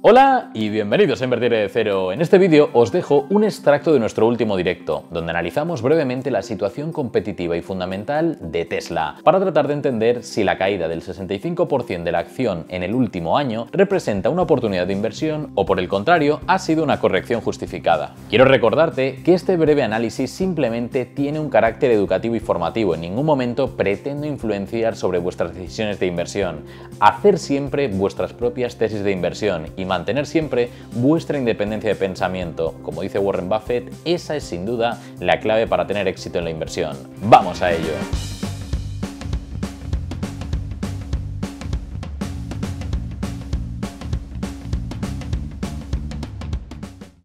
Hola y bienvenidos a Invertir de Cero. En este vídeo os dejo un extracto de nuestro último directo, donde analizamos brevemente la situación competitiva y fundamental de Tesla, para tratar de entender si la caída del 65% de la acción en el último año representa una oportunidad de inversión o por el contrario ha sido una corrección justificada. Quiero recordarte que este breve análisis simplemente tiene un carácter educativo y formativo, en ningún momento pretendo influenciar sobre vuestras decisiones de inversión, hacer siempre vuestras propias tesis de inversión y mantener siempre vuestra independencia de pensamiento. Como dice Warren Buffett, esa es sin duda la clave para tener éxito en la inversión. ¡Vamos a ello!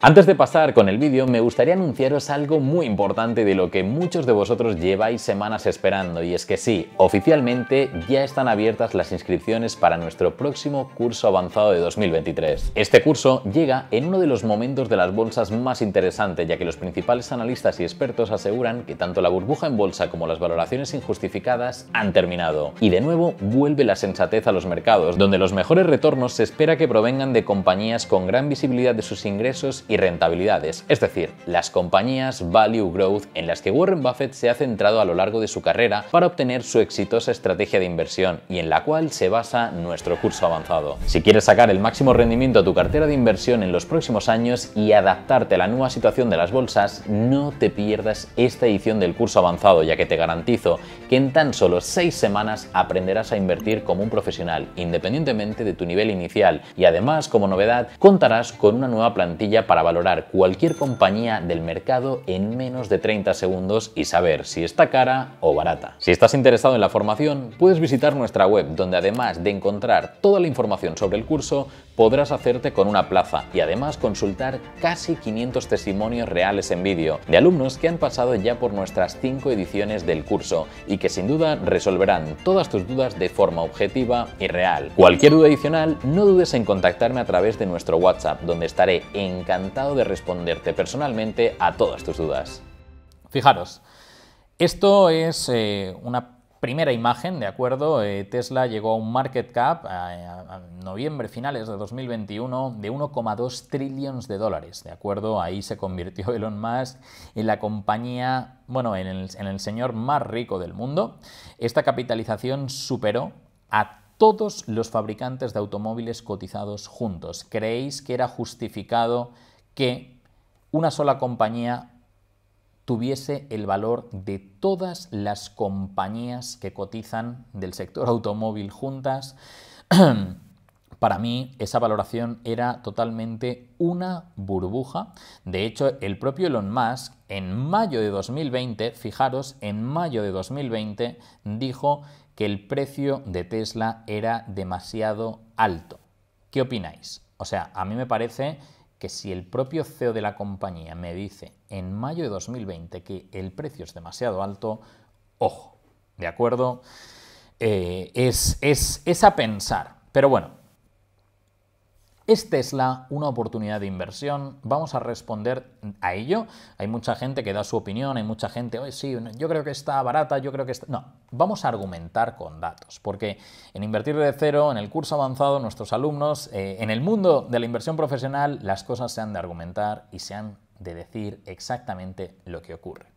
Antes de pasar con el vídeo, me gustaría anunciaros algo muy importante de lo que muchos de vosotros lleváis semanas esperando, y es que sí, oficialmente ya están abiertas las inscripciones para nuestro próximo curso avanzado de 2023. Este curso llega en uno de los momentos de las bolsas más interesantes, ya que los principales analistas y expertos aseguran que tanto la burbuja en bolsa como las valoraciones injustificadas han terminado. Y de nuevo vuelve la sensatez a los mercados, donde los mejores retornos se espera que provengan de compañías con gran visibilidad de sus ingresos rentabilidades, es decir, las compañías value growth en las que Warren Buffett se ha centrado a lo largo de su carrera para obtener su exitosa estrategia de inversión y en la cual se basa nuestro curso avanzado. Si quieres sacar el máximo rendimiento a tu cartera de inversión en los próximos años y adaptarte a la nueva situación de las bolsas, no te pierdas esta edición del curso avanzado, ya que te garantizo que en tan solo 6 semanas aprenderás a invertir como un profesional, independientemente de tu nivel inicial, y además, como novedad, contarás con una nueva plantilla para valorar cualquier compañía del mercado en menos de 30 segundos y saber si está cara o barata. Si estás interesado en la formación, puedes visitar nuestra web donde además de encontrar toda la información sobre el curso, podrás hacerte con una plaza y además consultar casi 500 testimonios reales en vídeo de alumnos que han pasado ya por nuestras 5 ediciones del curso y que sin duda resolverán todas tus dudas de forma objetiva y real. Cualquier duda adicional, no dudes en contactarme a través de nuestro WhatsApp, donde estaré encantado de responderte personalmente a todas tus dudas. Fijaros, esto es eh, una primera imagen, ¿de acuerdo? Eh, Tesla llegó a un market cap a, noviembre, finales de 2021, de 1,2 trillones de dólares, ¿de acuerdo? Ahí se convirtió Elon Musk en la compañía, bueno, en el señor más rico del mundo. Esta capitalización superó a todos los fabricantes de automóviles cotizados juntos. ¿Creéis que era justificado que una sola compañía tuviese el valor de todas las compañías que cotizan del sector automóvil juntas. Para mí esa valoración era totalmente una burbuja. De hecho, el propio Elon Musk en mayo de 2020, fijaros, en mayo de 2020 dijo que el precio de Tesla era demasiado alto. ¿Qué opináis? O sea, a mí me parece que si el propio CEO de la compañía me dice en mayo de 2020 que el precio es demasiado alto, ojo, ¿de acuerdo? Eh, es, es, es a pensar. Pero bueno, ¿Es Tesla una oportunidad de inversión? Vamos a responder a ello. Hay mucha gente que da su opinión, hay mucha gente, oye, sí, yo creo que está barata, yo creo que está... No, vamos a argumentar con datos, porque en Invertir de Cero, en el curso avanzado, nuestros alumnos, eh, en el mundo de la inversión profesional, las cosas se han de argumentar y se han de decir exactamente lo que ocurre.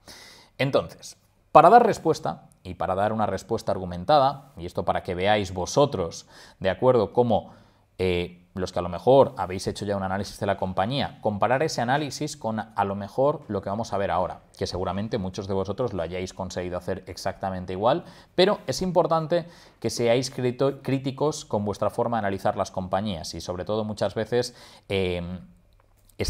Entonces, para dar respuesta, y para dar una respuesta argumentada, y esto para que veáis vosotros, de acuerdo, cómo... Eh, los que a lo mejor habéis hecho ya un análisis de la compañía, comparar ese análisis con a lo mejor lo que vamos a ver ahora, que seguramente muchos de vosotros lo hayáis conseguido hacer exactamente igual, pero es importante que seáis críticos con vuestra forma de analizar las compañías y sobre todo muchas veces em,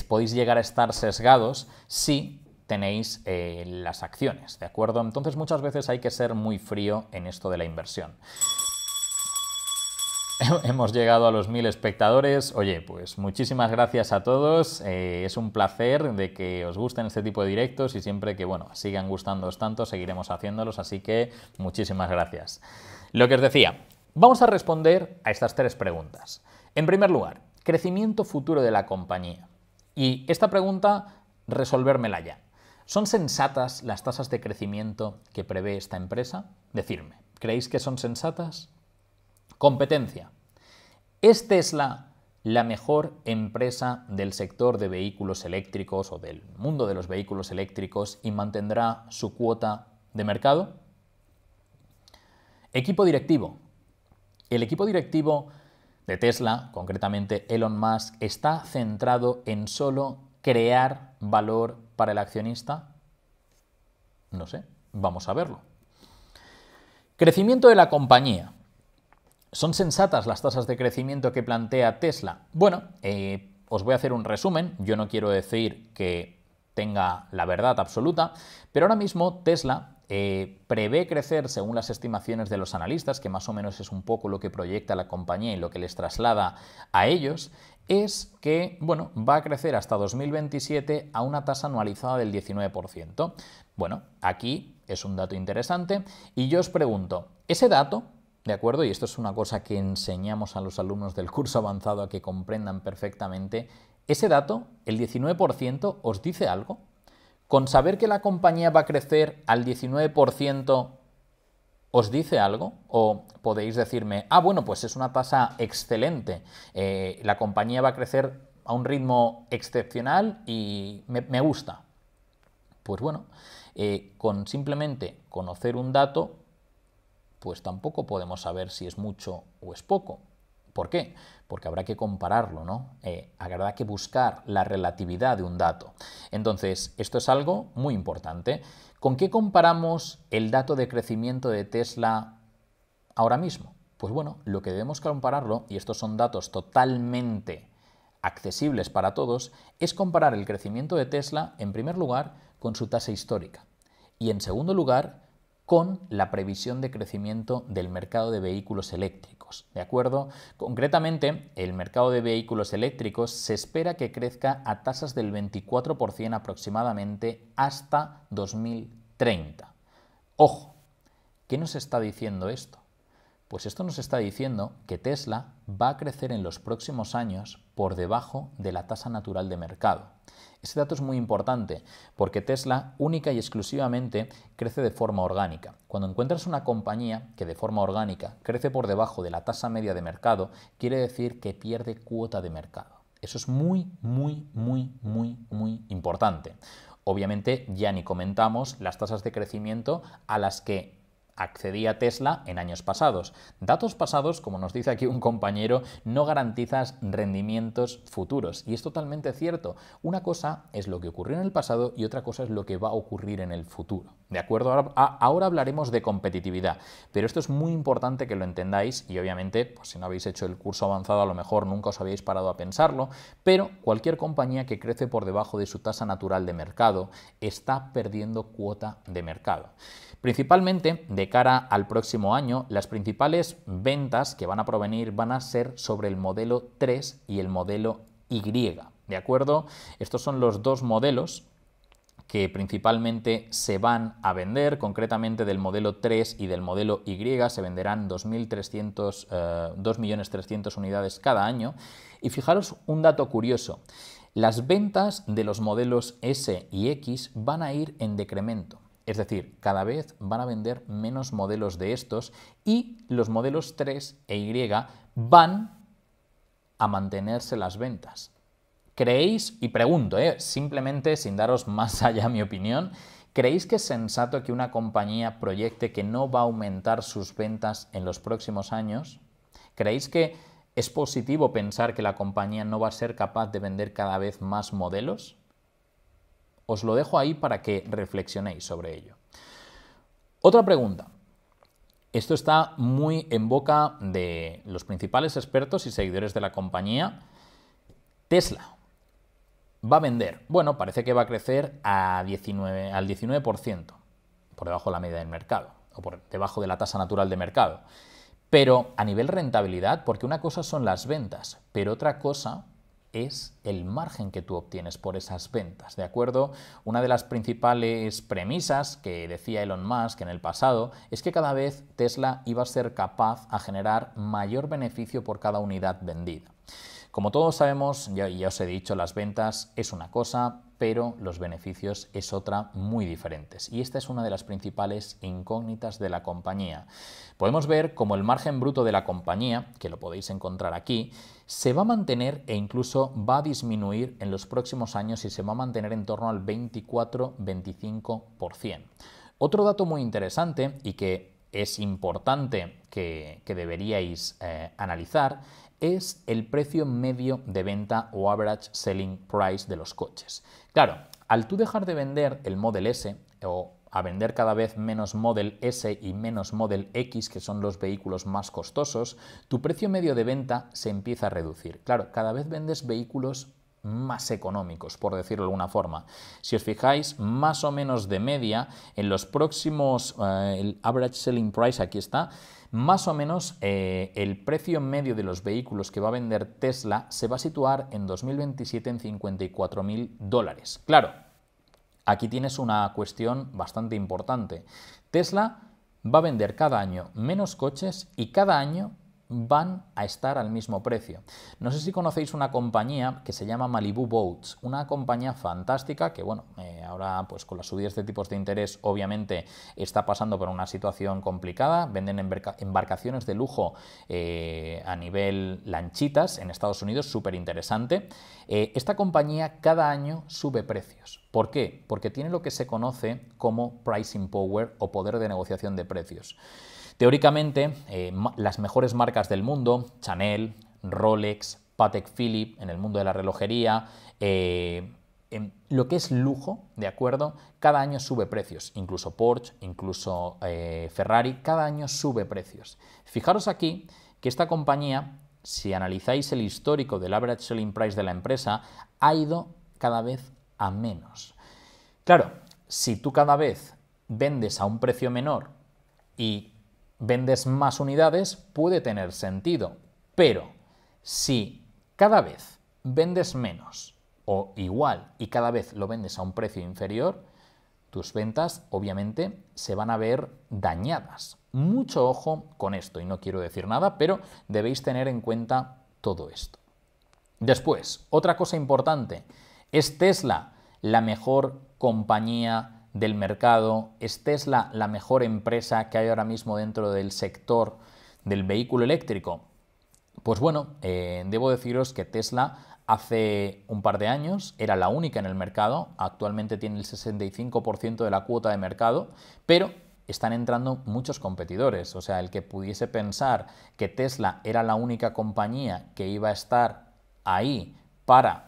podéis llegar a estar sesgados si tenéis eh, las acciones, ¿de acuerdo? Entonces muchas veces hay que ser muy frío en esto de la inversión. Hemos llegado a los mil espectadores. Oye, pues muchísimas gracias a todos. Eh, es un placer de que os gusten este tipo de directos y siempre que, bueno, sigan gustándoos tanto, seguiremos haciéndolos. Así que muchísimas gracias. Lo que os decía, vamos a responder a estas tres preguntas. En primer lugar, crecimiento futuro de la compañía. Y esta pregunta, resolvérmela ya. ¿Son sensatas las tasas de crecimiento que prevé esta empresa? Decirme, ¿creéis que son sensatas? Competencia. ¿Es Tesla la mejor empresa del sector de vehículos eléctricos o del mundo de los vehículos eléctricos y mantendrá su cuota de mercado? Equipo directivo. El equipo directivo de Tesla, concretamente Elon Musk, está centrado en solo crear valor para el accionista. No sé, vamos a verlo. Crecimiento de la compañía. ¿Son sensatas las tasas de crecimiento que plantea Tesla? Bueno, eh, os voy a hacer un resumen. Yo no quiero decir que tenga la verdad absoluta, pero ahora mismo Tesla eh, prevé crecer, según las estimaciones de los analistas, que más o menos es un poco lo que proyecta la compañía y lo que les traslada a ellos, es que bueno, va a crecer hasta 2027 a una tasa anualizada del 19%. Bueno, aquí es un dato interesante y yo os pregunto, ¿ese dato ¿De acuerdo? Y esto es una cosa que enseñamos a los alumnos del curso avanzado a que comprendan perfectamente. Ese dato, el 19%, os dice algo. Con saber que la compañía va a crecer al 19%, ¿os dice algo? O podéis decirme, ah, bueno, pues es una tasa excelente. Eh, la compañía va a crecer a un ritmo excepcional y me, gusta. Pues bueno, eh, con simplemente conocer un dato pues tampoco podemos saber si es mucho o es poco. ¿Por qué? Porque habrá que compararlo, ¿no? Eh, habrá que buscar la relatividad de un dato. Entonces, esto es algo muy importante. ¿Con qué comparamos el dato de crecimiento de Tesla ahora mismo? Pues bueno, lo que debemos compararlo, y estos son datos totalmente accesibles para todos, es comparar el crecimiento de Tesla, en primer lugar, con su tasa histórica. Y en segundo lugar, con la previsión de crecimiento del mercado de vehículos eléctricos. ¿De acuerdo? Concretamente, el mercado de vehículos eléctricos se espera que crezca a tasas del 24% aproximadamente hasta 2030. Ojo, ¿qué nos está diciendo esto? Pues esto nos está diciendo que Tesla va a crecer en los próximos años por debajo de la tasa natural de mercado. Ese dato es muy importante porque Tesla única y exclusivamente crece de forma orgánica. Cuando encuentras una compañía que de forma orgánica crece por debajo de la tasa media de mercado, quiere decir que pierde cuota de mercado. Eso es muy, muy, muy, muy, muy importante. Obviamente ya ni comentamos las tasas de crecimiento a las que accedía Tesla en años pasados. Datos pasados, como nos dice aquí un compañero, no garantizas rendimientos futuros. Y es totalmente cierto. Una cosa es lo que ocurrió en el pasado y otra cosa es lo que va a ocurrir en el futuro. ¿De acuerdo? Ah, ahora, hablaremos de competitividad, pero esto es muy importante que lo entendáis y obviamente, pues, si no habéis hecho el curso avanzado, a lo mejor nunca os habéis parado a pensarlo, pero cualquier compañía que crece por debajo de su tasa natural de mercado está perdiendo cuota de mercado. Principalmente, de cara al próximo año, las principales ventas que van a provenir van a ser sobre el modelo 3 y el modelo Y. ¿De acuerdo? Estos son los dos modelos que principalmente se van a vender, concretamente del modelo 3 y del modelo Y, se venderán 2.300, 2.300.000 eh, unidades cada año. Y fijaros un dato curioso, las ventas de los modelos S y X van a ir en decremento. Es decir, cada vez van a vender menos modelos de estos y los modelos 3 e Y van a mantenerse las ventas. ¿Creéis, y pregunto, eh, simplemente sin daros más allá mi opinión, ¿creéis que es sensato que una compañía proyecte que no va a aumentar sus ventas en los próximos años? ¿Creéis que es positivo pensar que la compañía no va a ser capaz de vender cada vez más modelos? Os lo dejo ahí para que reflexionéis sobre ello. Otra pregunta. Esto está muy en boca de los principales expertos y seguidores de la compañía. Tesla va a vender. Bueno, parece que va a crecer a al 19%, por debajo de la media del mercado, o por debajo de la tasa natural de mercado. Pero a nivel rentabilidad, porque una cosa son las ventas, pero otra cosa es el margen que tú obtienes por esas ventas, ¿de acuerdo? Una de las principales premisas que decía Elon Musk en el pasado es que cada vez Tesla iba a ser capaz a generar mayor beneficio por cada unidad vendida. Como todos sabemos, ya, ya os he dicho, las ventas es una cosa, pero los beneficios es otra muy diferentes. Y esta es una de las principales incógnitas de la compañía. Podemos ver cómo el margen bruto de la compañía, que lo podéis encontrar aquí, se va a mantener e incluso va a disminuir en los próximos años y se va a mantener en torno al 24-25%. Otro dato muy interesante y que es importante que, deberíais eh, analizar es el precio medio de venta o average selling price de los coches. Claro, al tú dejar de vender el Model S o a vender cada vez menos Model S y menos Model X, que son los vehículos más costosos, tu precio medio de venta se empieza a reducir. Claro, cada vez vendes vehículos más económicos, por decirlo de alguna forma. Si os fijáis, más o menos de media, en los próximos, eh, el average selling price aquí está, más o menos eh, el precio medio de los vehículos que va a vender Tesla se va a situar en 2027 en 54.000 dólares. Claro, aquí tienes una cuestión bastante importante. Tesla va a vender cada año menos coches y cada año van a estar al mismo precio. No sé si conocéis una compañía que se llama Malibu Boats, una compañía fantástica que, bueno, eh, ahora pues con las subidas de tipos de interés obviamente está pasando por una situación complicada, venden embarcaciones de lujo eh, a nivel lanchitas en Estados Unidos, súper interesante. Eh, esta compañía cada año sube precios. ¿Por qué? Porque tiene lo que se conoce como pricing power o poder de negociación de precios. Teóricamente, eh, las mejores marcas del mundo, Chanel, Rolex, Patek Philippe, en el mundo de la relojería, eh, en lo que es lujo, ¿de acuerdo? Cada año sube precios, incluso Porsche, incluso eh, Ferrari, cada año sube precios. Fijaros aquí que esta compañía, si analizáis el histórico del average selling price de la empresa, ha ido cada vez a menos. Claro, si tú cada vez vendes a un precio menor y vendes más unidades, puede tener sentido. Pero si cada vez vendes menos o igual y cada vez lo vendes a un precio inferior, tus ventas obviamente se van a ver dañadas. Mucho ojo con esto y no quiero decir nada, pero debéis tener en cuenta todo esto. Después, otra cosa importante, ¿es Tesla la mejor compañía del mercado, este es Tesla la mejor empresa que hay ahora mismo dentro del sector del vehículo eléctrico. Pues bueno, eh, debo deciros que Tesla hace un par de años era la única en el mercado, actualmente tiene el 65% de la cuota de mercado, pero están entrando muchos competidores. O sea, el que pudiese pensar que Tesla era la única compañía que iba a estar ahí para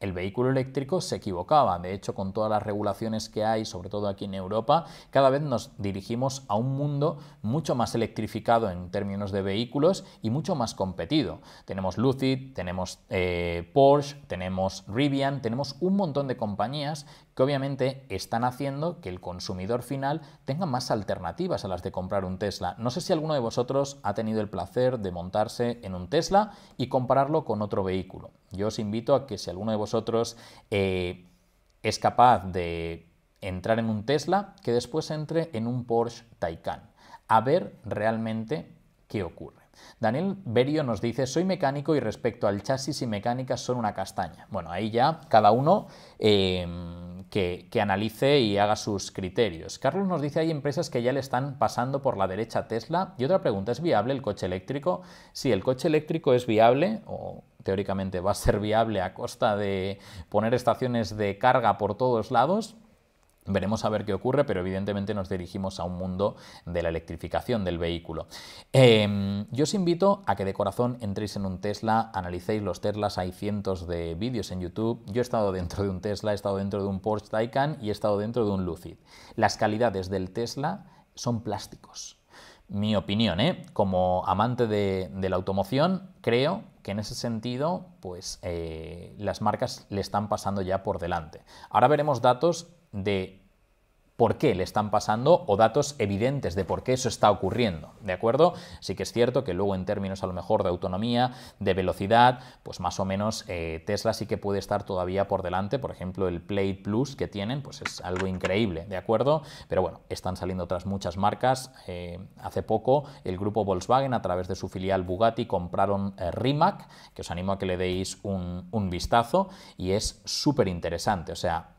el vehículo eléctrico se equivocaba. De hecho, con todas las regulaciones que hay, sobre todo aquí en Europa, cada vez nos dirigimos a un mundo mucho más electrificado en términos de vehículos y mucho más competido. Tenemos Lucid, tenemos eh, Porsche, tenemos Rivian, tenemos un montón de compañías que obviamente están haciendo que el consumidor final tenga más alternativas a las de comprar un Tesla. No sé si alguno de vosotros ha tenido el placer de montarse en un Tesla y compararlo con otro vehículo. Yo os invito a que si alguno de vosotros eh, es capaz de entrar en un Tesla, que después entre en un Porsche Taycan, a ver realmente qué ocurre. Daniel Berio nos dice, soy mecánico y respecto al chasis y mecánica son una castaña. Bueno, ahí ya cada uno eh, que, analice y haga sus criterios. Carlos nos dice hay empresas que ya le están pasando por la derecha a Tesla. Y otra pregunta, ¿es viable el coche eléctrico? Si el coche eléctrico es viable, o teóricamente va a ser viable a costa de poner estaciones de carga por todos lados, Veremos a ver qué ocurre, pero evidentemente nos dirigimos a un mundo de la electrificación del vehículo. Em, yo os invito a que de corazón entréis en un Tesla, analicéis los Teslas, hay cientos de vídeos en YouTube. Yo he estado dentro de un Tesla, he estado dentro de un Porsche Taycan y he estado dentro de un Lucid. Las calidades del Tesla son plásticos. Mi opinión, ¿eh? como amante de, la automoción, creo que en ese sentido, pues eh, las marcas le están pasando ya por delante. Ahora veremos datos de por qué le están pasando o datos evidentes de por qué eso está ocurriendo, ¿de acuerdo? Sí que es cierto que luego en términos a lo mejor de autonomía, de velocidad, pues más o menos eh, Tesla sí que puede estar todavía por delante, por ejemplo el Play Plus que tienen, pues es algo increíble, ¿de acuerdo? Pero bueno, están saliendo otras muchas marcas. Eh, hace poco el grupo Volkswagen a través de su filial Bugatti compraron eh, Rimac, que os animo a que le deis un, un vistazo y es súper interesante, o sea,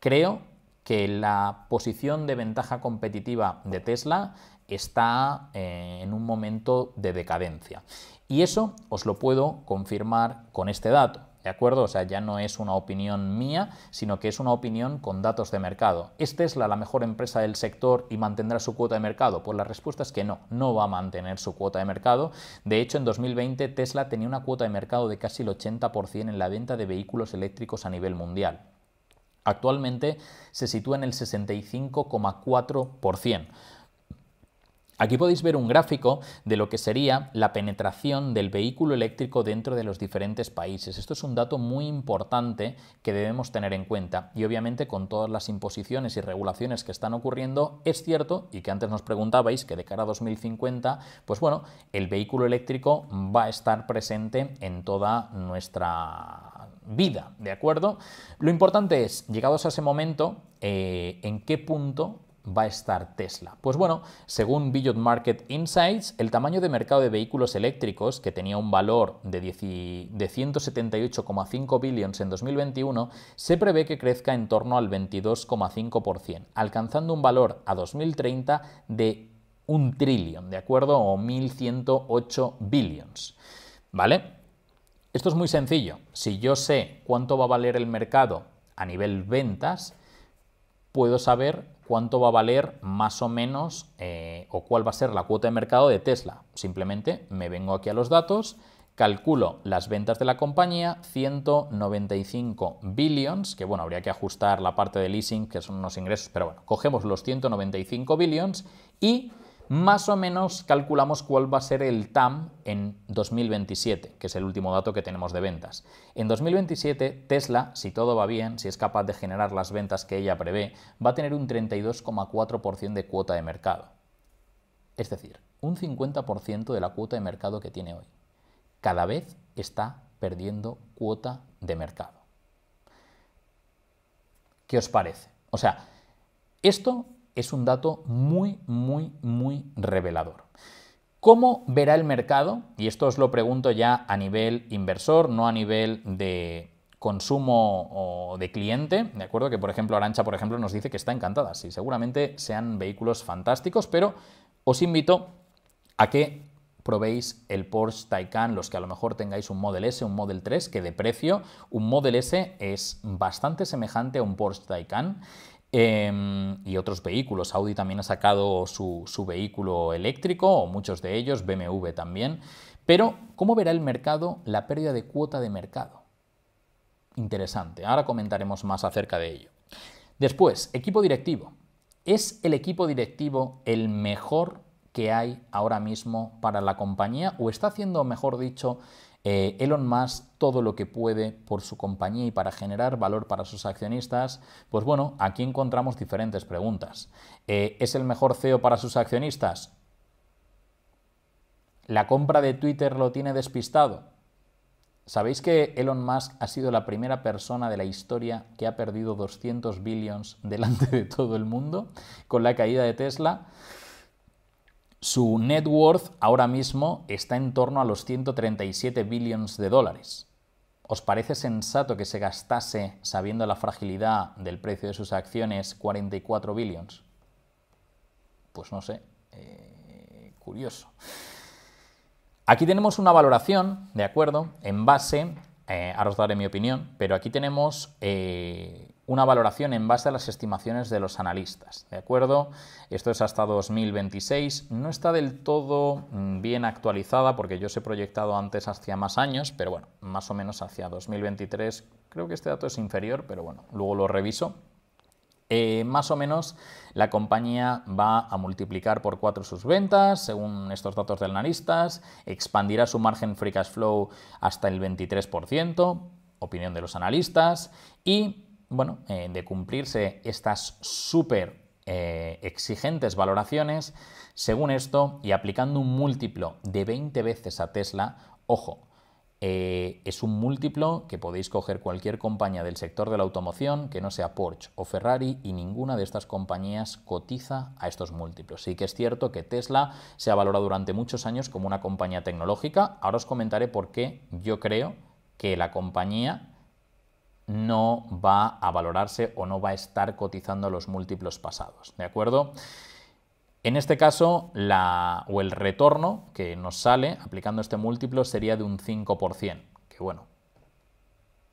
creo que la posición de ventaja competitiva de Tesla está eh, en un momento de decadencia. Y eso os lo puedo confirmar con este dato. ¿De acuerdo? O sea, ya no es una opinión mía, sino que es una opinión con datos de mercado. ¿Es Tesla la mejor empresa del sector y mantendrá su cuota de mercado? Pues la respuesta es que no, no va a mantener su cuota de mercado. De hecho, en 2020 Tesla tenía una cuota de mercado de casi el 80% en la venta de vehículos eléctricos a nivel mundial. Actualmente se sitúa en el 65,4%. Aquí podéis ver un gráfico de lo que sería la penetración del vehículo eléctrico dentro de los diferentes países. Esto es un dato muy importante que debemos tener en cuenta y obviamente con todas las imposiciones y regulaciones que están ocurriendo es cierto y que antes nos preguntabais que de cara a 2050, pues bueno, el vehículo eléctrico va a estar presente en toda nuestra vida, ¿de acuerdo? Lo importante es, llegados a ese momento, eh, en qué punto va a estar Tesla? Pues bueno, según Billion Market Insights, el tamaño de mercado de vehículos eléctricos, que tenía un valor de, 178,5 billions en 2021, se prevé que crezca en torno al 22,5%, alcanzando un valor a 2030 de un trillón, ¿de acuerdo? O 1.108 billions, ¿vale? Esto es muy sencillo. Si yo sé cuánto va a valer el mercado a nivel ventas, puedo saber cuánto va a valer más o menos eh, o cuál va a ser la cuota de mercado de Tesla. Simplemente me vengo aquí a los datos, calculo las ventas de la compañía, 195 billions, que bueno, habría que ajustar la parte de leasing, que son unos ingresos, pero bueno, cogemos los 195 billions y más o menos calculamos cuál va a ser el TAM en 2027, que es el último dato que tenemos de ventas. En 2027, Tesla, si todo va bien, si es capaz de generar las ventas que ella prevé, va a tener un 32,4% de cuota de mercado. Es decir, un 50% de la cuota de mercado que tiene hoy. Cada vez está perdiendo cuota de mercado. ¿Qué os parece? O sea, esto es un dato muy, muy, muy revelador. ¿Cómo verá el mercado? Y esto os lo pregunto ya a nivel inversor, no a nivel de consumo o de cliente, ¿de acuerdo? Que por ejemplo Arancha, por ejemplo, nos dice que está encantada. Sí, seguramente sean vehículos fantásticos, pero os invito a que probéis el Porsche Taycan, los que a lo mejor tengáis un Model S, un Model 3, que de precio, un Model S es bastante semejante a un Porsche Taycan Em, y otros vehículos. Audi también ha sacado su, su vehículo eléctrico, o muchos de ellos, BMW también. Pero, ¿cómo verá el mercado la pérdida de cuota de mercado? Interesante, ahora comentaremos más acerca de ello. Después, equipo directivo. ¿Es el equipo directivo el mejor que hay ahora mismo para la compañía o está haciendo, mejor dicho, eh, Elon Musk todo lo que puede por su compañía y para generar valor para sus accionistas, pues bueno, aquí encontramos diferentes preguntas. Eh, ¿Es el mejor CEO para sus accionistas? ¿La compra de Twitter lo tiene despistado? ¿Sabéis que Elon Musk ha sido la primera persona de la historia que ha perdido 200 billions delante de todo el mundo con la caída de Tesla? Su net worth ahora mismo está en torno a los 137 billions de dólares. ¿Os parece sensato que se gastase, sabiendo la fragilidad del precio de sus acciones, 44 billions? Pues no sé, eh, curioso. Aquí tenemos una valoración, ¿de acuerdo? En base, eh, ahora os daré mi opinión, pero aquí tenemos eh, una valoración en base a las estimaciones de los analistas, ¿de acuerdo? Esto es hasta 2026, no está del todo mm, bien actualizada porque yo os he proyectado antes hacia más años, pero bueno, más o menos hacia 2023, creo que este dato es inferior, pero bueno, luego lo reviso. Eh, más o menos la compañía va a multiplicar por cuatro sus ventas, según estos datos de analistas, expandirá su margen free cash flow hasta el 23%, opinión de los analistas, y bueno, eh, de cumplirse estas súper eh, exigentes valoraciones, según esto, y aplicando un múltiplo de 20 veces a Tesla, ojo, eh, es un múltiplo que podéis coger cualquier compañía del sector de la automoción que no sea Porsche o Ferrari y ninguna de estas compañías cotiza a estos múltiplos. Sí que es cierto que Tesla se ha valorado durante muchos años como una compañía tecnológica. Ahora os comentaré por qué yo creo que la compañía no va a valorarse o no va a estar cotizando los múltiplos pasados, ¿de acuerdo? En este caso, la, o el retorno que nos sale aplicando este múltiplo sería de un 5%, que bueno,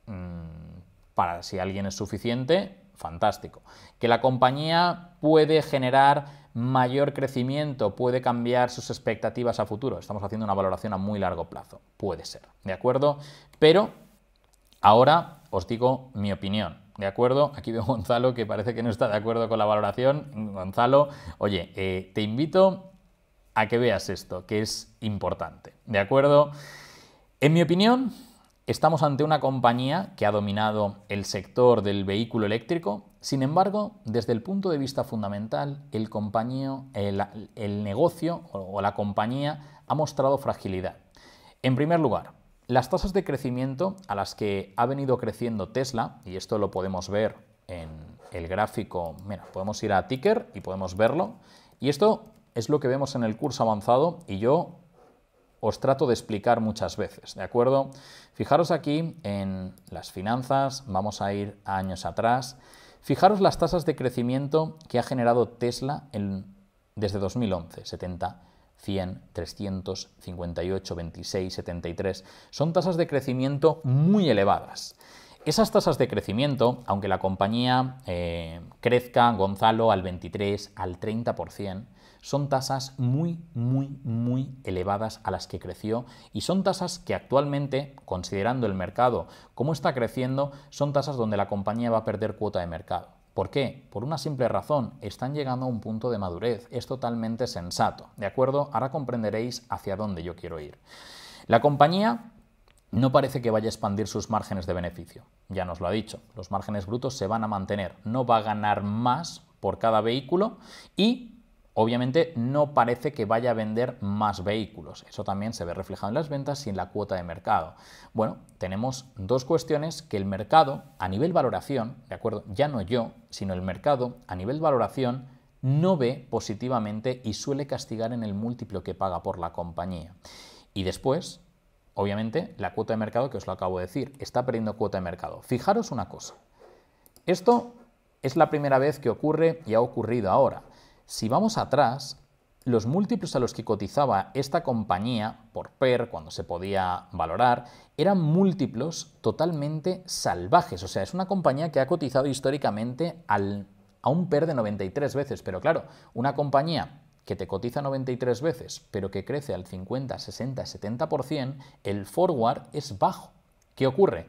mm, para si alguien es suficiente, fantástico. Que la compañía puede generar mayor crecimiento, puede cambiar sus expectativas a futuro. Estamos haciendo una valoración a muy largo plazo, puede ser, ¿de acuerdo? Pero ahora os digo mi opinión. ¿De acuerdo? Aquí veo Gonzalo que parece que no está de acuerdo con la valoración. Gonzalo, oye, eh, te invito a que veas esto, que es importante. ¿De acuerdo? En mi opinión, estamos ante una compañía que ha dominado el sector del vehículo eléctrico. Sin embargo, desde el punto de vista fundamental, el, eh, el negocio o la compañía ha mostrado fragilidad. En primer lugar, las tasas de crecimiento a las que ha venido creciendo Tesla, y esto lo podemos ver en el gráfico, mira, podemos ir a Ticker y podemos verlo, y esto es lo que vemos en el curso avanzado y yo os trato de explicar muchas veces, ¿de acuerdo? Fijaros aquí en las finanzas, vamos a ir a años atrás, fijaros las tasas de crecimiento que ha generado Tesla en, desde 2011, 70 100, 358, 26, 73. Son tasas de crecimiento muy elevadas. Esas tasas de crecimiento, aunque la compañía eh, crezca, Gonzalo, al 23, al 30%, son tasas muy, muy, muy elevadas a las que creció y son tasas que actualmente, considerando el mercado, cómo está creciendo, son tasas donde la compañía va a perder cuota de mercado. ¿Por qué? Por una simple razón, están llegando a un punto de madurez, es totalmente sensato, ¿de acuerdo? Ahora comprenderéis hacia dónde yo quiero ir. La compañía no parece que vaya a expandir sus márgenes de beneficio, ya nos lo ha dicho, los márgenes brutos se van a mantener, no va a ganar más por cada vehículo y Obviamente no parece que vaya a vender más vehículos. Eso también se ve reflejado en las ventas y en la cuota de mercado. Bueno, tenemos dos cuestiones que el mercado a nivel valoración, de acuerdo, ya no yo, sino el mercado a nivel valoración no ve positivamente y suele castigar en el múltiplo que paga por la compañía. Y después, obviamente, la cuota de mercado que os lo acabo de decir, está perdiendo cuota de mercado. Fijaros una cosa. Esto es la primera vez que ocurre y ha ocurrido ahora. Si vamos atrás, los múltiplos a los que cotizaba esta compañía por PER, cuando se podía valorar, eran múltiplos totalmente salvajes. O sea, es una compañía que ha cotizado históricamente al, a un PER de 93 veces. Pero claro, una compañía que te cotiza 93 veces, pero que crece al 50, 60, 70%, el forward es bajo. ¿Qué ocurre?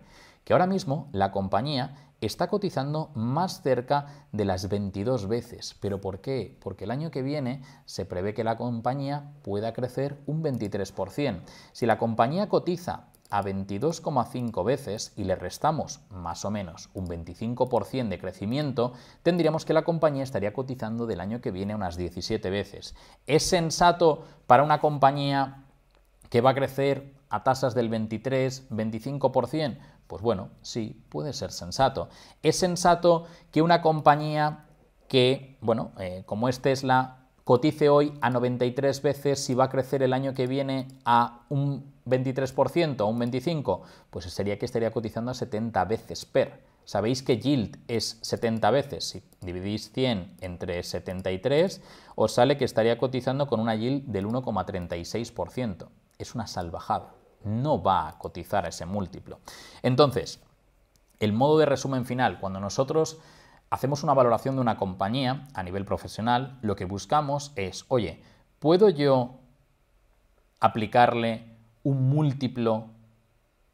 Y ahora mismo la compañía está cotizando más cerca de las 22 veces. ¿Pero por qué? Porque el año que viene se prevé que la compañía pueda crecer un 23%. Si la compañía cotiza a 22,5 veces y le restamos más o menos un 25% de crecimiento, tendríamos que la compañía estaría cotizando del año que viene unas 17 veces. ¿Es sensato para una compañía que va a crecer a tasas del 23, 25%? Pues bueno, sí, puede ser sensato. Es sensato que una compañía que, bueno, eh, como es la cotice hoy a 93 veces si va a crecer el año que viene a un 23%, a un 25%, pues sería que estaría cotizando a 70 veces per. Sabéis que yield es 70 veces, si dividís 100 entre 73, os sale que estaría cotizando con una yield del 1,36%. Es una salvajada no va a cotizar ese múltiplo. Entonces, el modo de resumen final, cuando nosotros hacemos una valoración de una compañía a nivel profesional, lo que buscamos es, oye, ¿puedo yo aplicarle un múltiplo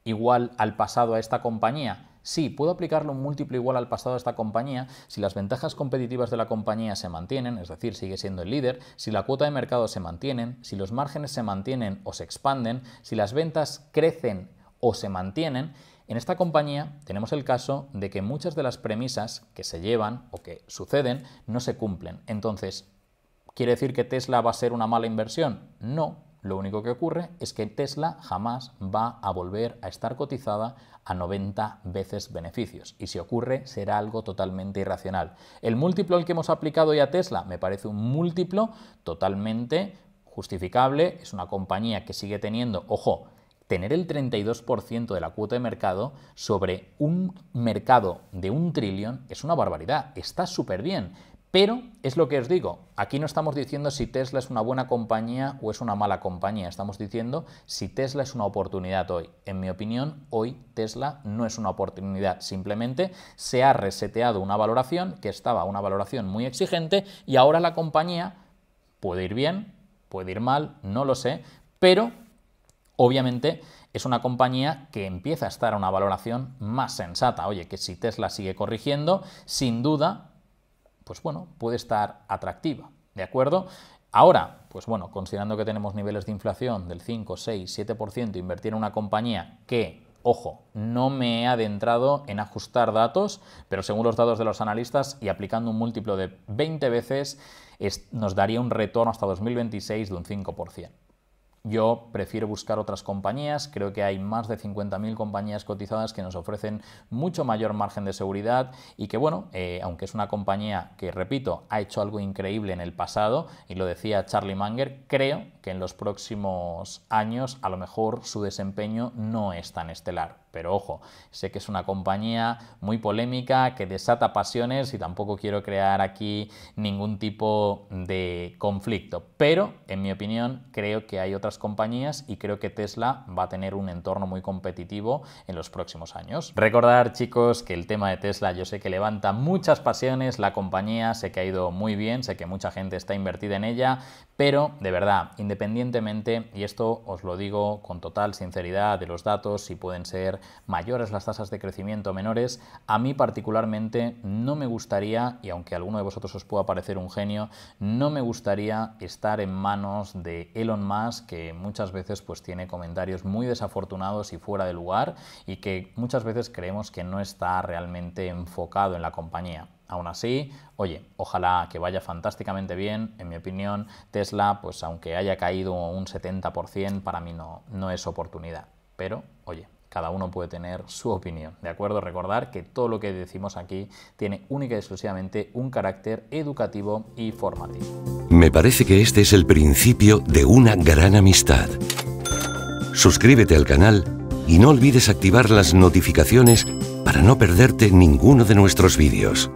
igual al pasado a esta compañía? Sí, puedo aplicarlo un múltiplo igual al pasado de esta compañía si las ventajas competitivas de la compañía se mantienen, es decir, sigue siendo el líder, si la cuota de mercado se mantienen, si los márgenes se mantienen o se expanden, si las ventas crecen o se mantienen, en esta compañía tenemos el caso de que muchas de las premisas que se llevan o que suceden no se cumplen. Entonces, ¿quiere decir que Tesla va a ser una mala inversión? No, lo único que ocurre es que Tesla jamás va a volver a estar cotizada a 90 veces beneficios y si ocurre será algo totalmente irracional. El múltiplo al que hemos aplicado ya Tesla me parece un múltiplo totalmente justificable, es una compañía que sigue teniendo, ojo, tener el 32% de la cuota de mercado sobre un mercado de un trillón es una barbaridad, está súper bien, pero es lo que os digo, aquí no estamos diciendo si Tesla es una buena compañía o es una mala compañía, estamos diciendo si Tesla es una oportunidad hoy. En mi opinión, hoy Tesla no es una oportunidad, simplemente se ha reseteado una valoración que estaba una valoración muy exigente y ahora la compañía puede ir bien, puede ir mal, no lo sé, pero obviamente es una compañía que empieza a estar a una valoración más sensata. Oye, que si Tesla sigue corrigiendo, sin duda pues bueno, puede estar atractiva, ¿de acuerdo? Ahora, pues bueno, considerando que tenemos niveles de inflación del 5, 6, 7%, invertir en una compañía que ojo, no me he adentrado en ajustar datos, pero según los datos de los analistas y aplicando un múltiplo de 20 veces, nos daría un retorno hasta 2026 de un 5%. Yo prefiero buscar otras compañías, creo que hay más de 50.000 compañías cotizadas que nos ofrecen mucho mayor margen de seguridad y que, bueno, eh, aunque es una compañía que, repito, ha hecho algo increíble en el pasado, y lo decía Charlie Manger, creo que en los próximos años a lo mejor su desempeño no es tan estelar. Pero ojo, sé que es una compañía muy polémica, que desata pasiones y tampoco quiero crear aquí ningún tipo de conflicto. Pero, en mi opinión, creo que hay otras compañías y creo que Tesla va a tener un entorno muy competitivo en los próximos años. Recordar, chicos, que el tema de Tesla yo sé que levanta muchas pasiones, la compañía sé que ha ido muy bien, sé que mucha gente está invertida en ella, pero, de verdad, independientemente, y esto os lo digo con total sinceridad de los datos, si pueden ser mayores las tasas de crecimiento o menores, a mí particularmente no me gustaría, y aunque alguno de vosotros os pueda parecer un genio, no me gustaría estar en manos de Elon Musk, que muchas veces pues, tiene comentarios muy desafortunados y fuera de lugar, y que muchas veces creemos que no está realmente enfocado en la compañía. Aún así, oye, ojalá que vaya fantásticamente bien, en mi opinión, Tesla, pues aunque haya caído un 70%, para mí no, no es oportunidad. Pero, oye, cada uno puede tener su opinión, ¿de acuerdo? Recordar que todo lo que decimos aquí tiene única y exclusivamente un carácter educativo y formativo. Me parece que este es el principio de una gran amistad. Suscríbete al canal y no olvides activar las notificaciones para no perderte ninguno de nuestros vídeos.